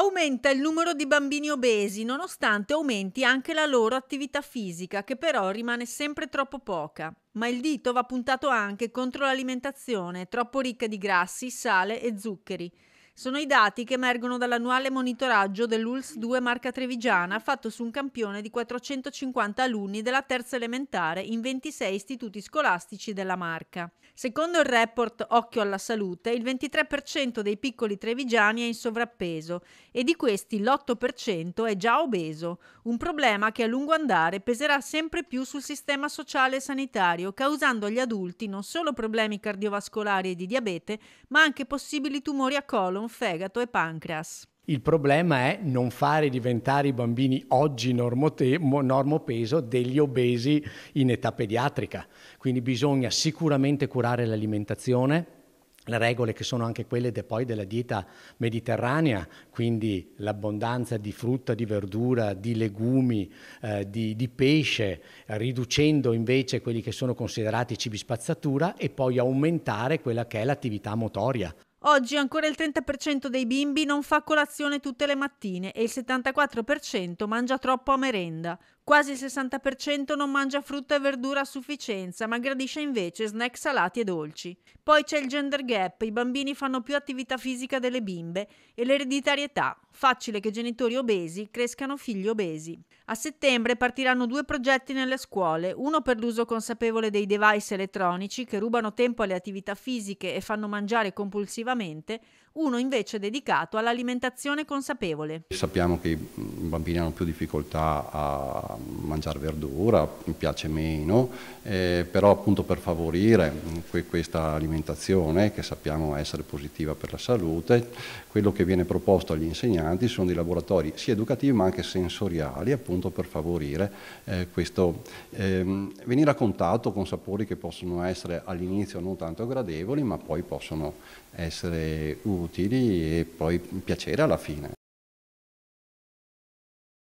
Aumenta il numero di bambini obesi nonostante aumenti anche la loro attività fisica, che però rimane sempre troppo poca. Ma il dito va puntato anche contro l'alimentazione, troppo ricca di grassi, sale e zuccheri. Sono i dati che emergono dall'annuale monitoraggio dell'ULS 2 Marca Trevigiana fatto su un campione di 450 alunni della terza elementare in 26 istituti scolastici della Marca. Secondo il report Occhio alla Salute, il 23% dei piccoli trevigiani è in sovrappeso e di questi l'8% è già obeso, un problema che a lungo andare peserà sempre più sul sistema sociale e sanitario, causando agli adulti non solo problemi cardiovascolari e di diabete, ma anche possibili tumori a colon fegato e pancreas. Il problema è non fare diventare i bambini oggi normopeso degli obesi in età pediatrica. Quindi bisogna sicuramente curare l'alimentazione, le regole che sono anche quelle de poi della dieta mediterranea, quindi l'abbondanza di frutta, di verdura, di legumi, eh, di, di, pesce, riducendo invece quelli che sono considerati cibi spazzatura e poi aumentare quella che è l'attività motoria. Oggi ancora il 30% dei bimbi non fa colazione tutte le mattine e il 74% mangia troppo a merenda. Quasi il 60% non mangia frutta e verdura a sufficienza, ma gradisce invece snack salati e dolci. Poi c'è il gender gap, i bambini fanno più attività fisica delle bimbe e l'ereditarietà, facile che genitori obesi crescano figli obesi. A settembre partiranno due progetti nelle scuole, uno per l'uso consapevole dei device elettronici che rubano tempo alle attività fisiche e fanno mangiare compulsivamente, uno invece dedicato all'alimentazione consapevole. Sappiamo che i bambini hanno più difficoltà a mangiare verdura, piace meno, eh, però appunto per favorire questa alimentazione che sappiamo essere positiva per la salute, quello che viene proposto agli insegnanti sono dei laboratori sia educativi ma anche sensoriali appunto appunto per favorire eh, questo ehm, venire a contatto con sapori che possono essere all'inizio non tanto gradevoli ma poi possono essere utili e poi piacere alla fine.